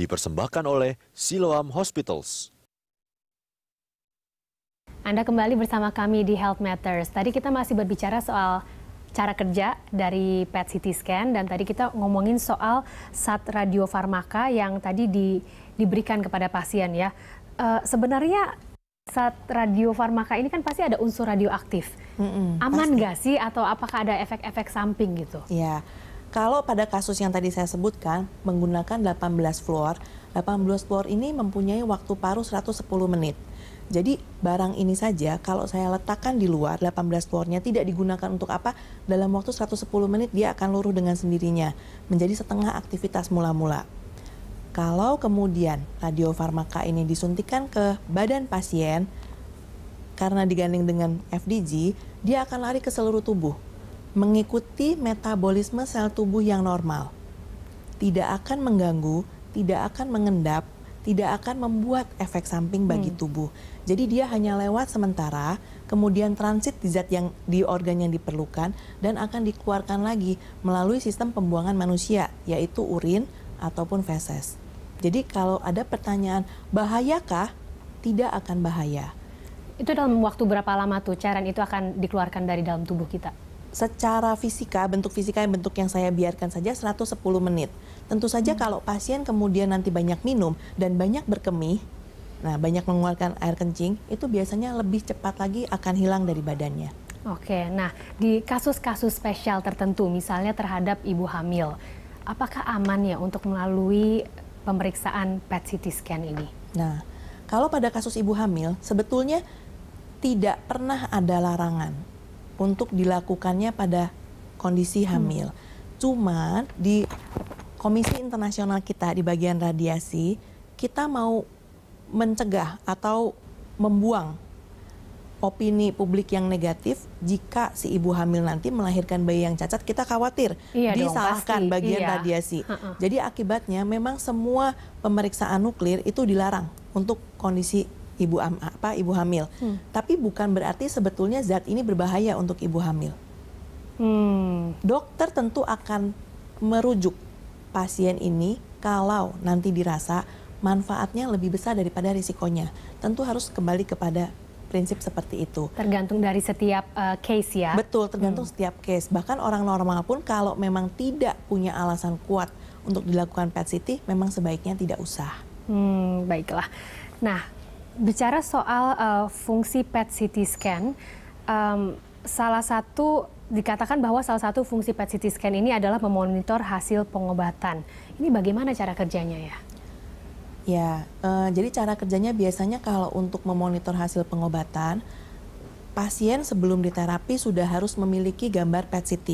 dipersembahkan oleh Siloam Hospitals. Anda kembali bersama kami di Health Matters. Tadi kita masih berbicara soal cara kerja dari PET CT scan dan tadi kita ngomongin soal sat radiofarmaka yang tadi di, diberikan kepada pasien ya. E, sebenarnya sat radiofarmaka ini kan pasti ada unsur radioaktif. Mm -mm, Aman nggak sih atau apakah ada efek-efek samping gitu? Iya. Yeah kalau pada kasus yang tadi saya sebutkan menggunakan 18 fluor, 18 fluor ini mempunyai waktu paruh 110 menit. Jadi barang ini saja kalau saya letakkan di luar 18 fluornya tidak digunakan untuk apa, dalam waktu 110 menit dia akan luruh dengan sendirinya, menjadi setengah aktivitas mula-mula. Kalau kemudian radiofarmaka ini disuntikan ke badan pasien karena diganding dengan FDG, dia akan lari ke seluruh tubuh mengikuti metabolisme sel tubuh yang normal. Tidak akan mengganggu, tidak akan mengendap, tidak akan membuat efek samping bagi hmm. tubuh. Jadi dia hanya lewat sementara, kemudian transit di zat yang di organ yang diperlukan dan akan dikeluarkan lagi melalui sistem pembuangan manusia, yaitu urin ataupun feses. Jadi kalau ada pertanyaan, bahayakah? Tidak akan bahaya. Itu dalam waktu berapa lama tuh cairan itu akan dikeluarkan dari dalam tubuh kita? secara fisika, bentuk fisika yang bentuk yang saya biarkan saja 110 menit. Tentu saja hmm. kalau pasien kemudian nanti banyak minum dan banyak berkemih, nah banyak mengeluarkan air kencing, itu biasanya lebih cepat lagi akan hilang dari badannya. Oke, nah di kasus-kasus spesial tertentu, misalnya terhadap ibu hamil, apakah aman ya untuk melalui pemeriksaan PET CT scan ini? Nah, kalau pada kasus ibu hamil, sebetulnya tidak pernah ada larangan untuk dilakukannya pada kondisi hmm. hamil. Hmm. Cuma di Komisi Internasional kita di bagian radiasi, kita mau mencegah atau membuang opini publik yang negatif jika si ibu hamil nanti melahirkan bayi yang cacat kita khawatir iya disalahkan dong, bagian iya. radiasi. Uh -uh. Jadi akibatnya memang semua pemeriksaan nuklir itu dilarang untuk kondisi ibu am, apa ibu hamil. Hmm. Tapi bukan berarti sebetulnya zat ini berbahaya untuk ibu hamil. Hmm. Dokter tentu akan merujuk pasien ini kalau nanti dirasa manfaatnya lebih besar daripada risikonya. Tentu harus kembali kepada prinsip seperti itu. Tergantung dari setiap uh, case ya. Betul, tergantung hmm. setiap case. Bahkan orang normal pun kalau memang tidak punya alasan kuat untuk dilakukan PET CT, memang sebaiknya tidak usah. Hmm, baiklah. Nah, bicara soal uh, fungsi PET CT scan, um, salah satu dikatakan bahwa salah satu fungsi PET CT scan ini adalah memonitor hasil pengobatan. Ini bagaimana cara kerjanya ya? Ya, uh, jadi cara kerjanya biasanya kalau untuk memonitor hasil pengobatan, pasien sebelum diterapi sudah harus memiliki gambar PET CT.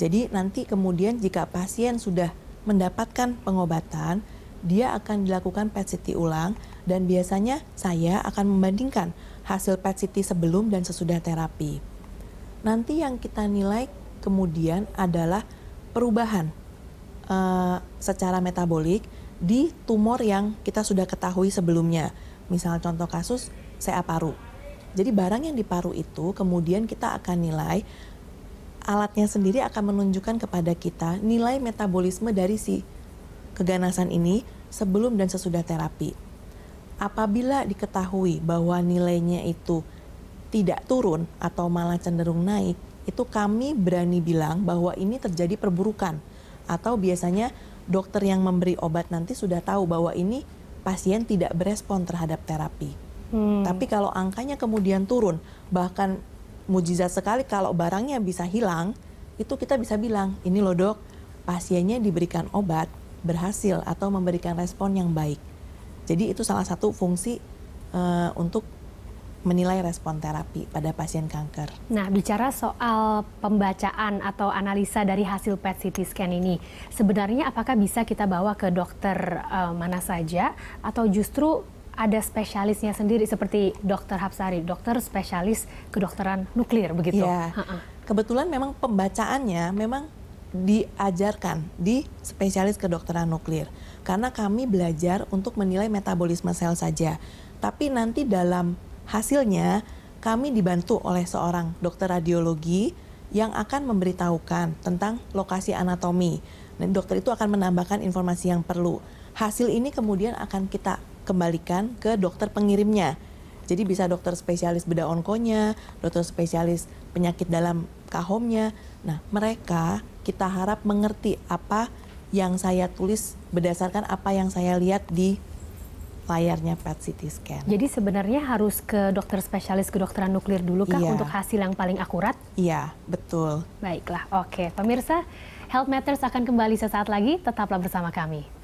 Jadi nanti kemudian jika pasien sudah mendapatkan pengobatan, dia akan dilakukan PET CT ulang dan biasanya saya akan membandingkan hasil PET CT sebelum dan sesudah terapi. Nanti yang kita nilai kemudian adalah perubahan uh, secara metabolik di tumor yang kita sudah ketahui sebelumnya. Misal contoh kasus CA paru. Jadi barang yang di paru itu kemudian kita akan nilai alatnya sendiri akan menunjukkan kepada kita nilai metabolisme dari si keganasan ini sebelum dan sesudah terapi. Apabila diketahui bahwa nilainya itu tidak turun atau malah cenderung naik, itu kami berani bilang bahwa ini terjadi perburukan atau biasanya dokter yang memberi obat nanti sudah tahu bahwa ini pasien tidak berespon terhadap terapi. Hmm. Tapi kalau angkanya kemudian turun, bahkan mujizat sekali kalau barangnya bisa hilang, itu kita bisa bilang, ini loh dok, pasiennya diberikan obat berhasil atau memberikan respon yang baik. Jadi itu salah satu fungsi uh, untuk menilai respon terapi pada pasien kanker. Nah, bicara soal pembacaan atau analisa dari hasil PET CT scan ini, sebenarnya apakah bisa kita bawa ke dokter uh, mana saja atau justru ada spesialisnya sendiri seperti dokter Hapsari, dokter spesialis kedokteran nuklir begitu. Ya. Kebetulan memang pembacaannya memang diajarkan di spesialis kedokteran nuklir karena kami belajar untuk menilai metabolisme sel saja tapi nanti dalam hasilnya kami dibantu oleh seorang dokter radiologi yang akan memberitahukan tentang lokasi anatomi dan dokter itu akan menambahkan informasi yang perlu hasil ini kemudian akan kita kembalikan ke dokter pengirimnya jadi bisa dokter spesialis beda onkonya, dokter spesialis penyakit dalam kahomnya. Nah, mereka kita harap mengerti apa yang saya tulis berdasarkan apa yang saya lihat di layarnya PET CT scan. Jadi sebenarnya harus ke dokter spesialis kedokteran nuklir dulu kah iya. untuk hasil yang paling akurat? Iya, betul. Baiklah, oke. Pemirsa, Health Matters akan kembali sesaat lagi, tetaplah bersama kami.